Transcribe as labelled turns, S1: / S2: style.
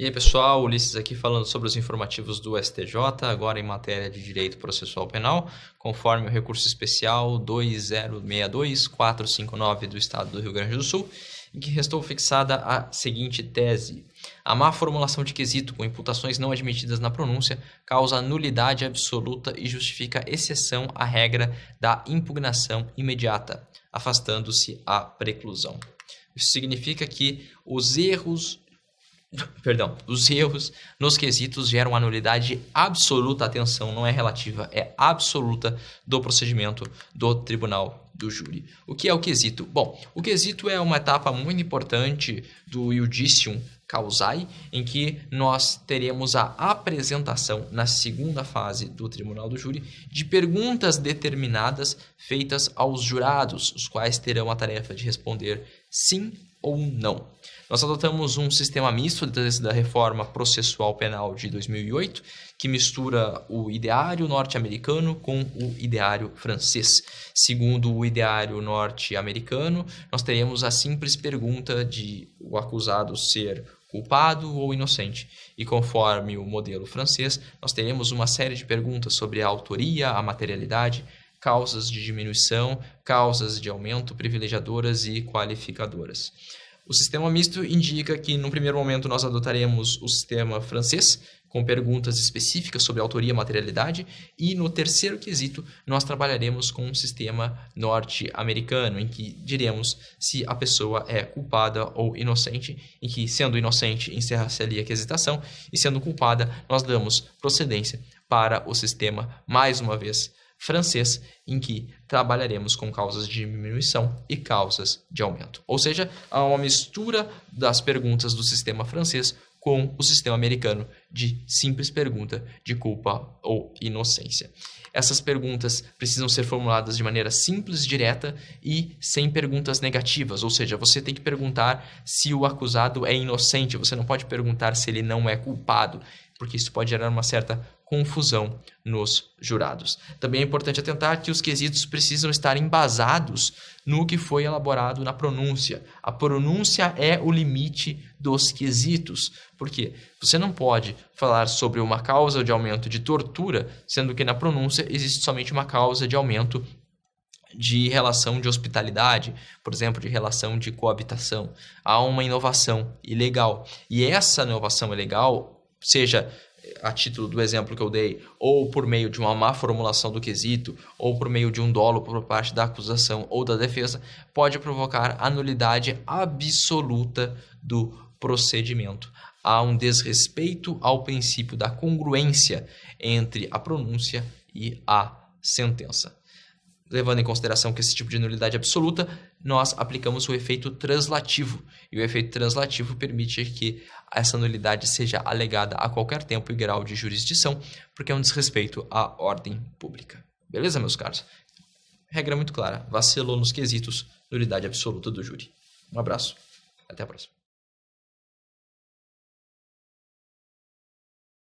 S1: E aí, pessoal, Ulisses aqui falando sobre os informativos do STJ, agora em matéria de direito processual penal, conforme o recurso especial 2062459 do Estado do Rio Grande do Sul, em que restou fixada a seguinte tese: a má formulação de quesito com imputações não admitidas na pronúncia causa nulidade absoluta e justifica exceção à regra da impugnação imediata, afastando-se a preclusão. Isso significa que os erros Perdão, os erros nos quesitos geram anulidade absoluta, atenção, não é relativa, é absoluta do procedimento do tribunal do júri. O que é o quesito? Bom, o quesito é uma etapa muito importante do judicium causai, em que nós teremos a apresentação na segunda fase do tribunal do júri de perguntas determinadas feitas aos jurados, os quais terão a tarefa de responder sim ou não. Nós adotamos um sistema misto desde a reforma processual penal de 2008, que mistura o ideário norte-americano com o ideário francês. Segundo o ideário norte-americano, nós teríamos a simples pergunta de o acusado ser culpado ou inocente. E conforme o modelo francês, nós teremos uma série de perguntas sobre a autoria, a materialidade, causas de diminuição, causas de aumento, privilegiadoras e qualificadoras. O sistema misto indica que, no primeiro momento, nós adotaremos o sistema francês, com perguntas específicas sobre autoria e materialidade, e no terceiro quesito, nós trabalharemos com um sistema norte-americano, em que diremos se a pessoa é culpada ou inocente, em que, sendo inocente, encerra-se ali a quesitação, e sendo culpada, nós damos procedência para o sistema, mais uma vez, francês, em que trabalharemos com causas de diminuição e causas de aumento. Ou seja, há uma mistura das perguntas do sistema francês com o sistema americano de simples pergunta de culpa ou inocência. Essas perguntas precisam ser formuladas de maneira simples, direta e sem perguntas negativas, ou seja, você tem que perguntar se o acusado é inocente, você não pode perguntar se ele não é culpado porque isso pode gerar uma certa confusão nos jurados. Também é importante atentar que os quesitos precisam estar embasados no que foi elaborado na pronúncia. A pronúncia é o limite dos quesitos, porque você não pode falar sobre uma causa de aumento de tortura, sendo que na pronúncia existe somente uma causa de aumento de relação de hospitalidade, por exemplo, de relação de coabitação. Há uma inovação ilegal. E essa inovação ilegal seja eh, a título do exemplo que eu dei, ou por meio de uma má formulação do quesito, ou por meio de um dolo por parte da acusação ou da defesa, pode provocar a nulidade absoluta do procedimento. Há um desrespeito ao princípio da congruência entre a pronúncia e a sentença. Levando em consideração que esse tipo de nulidade absoluta, nós aplicamos o efeito translativo. E o efeito translativo permite que essa nulidade seja alegada a qualquer tempo e grau de jurisdição, porque é um desrespeito à ordem pública. Beleza, meus caros? Regra muito clara: vacilou nos quesitos, nulidade absoluta do júri. Um abraço, até a próxima.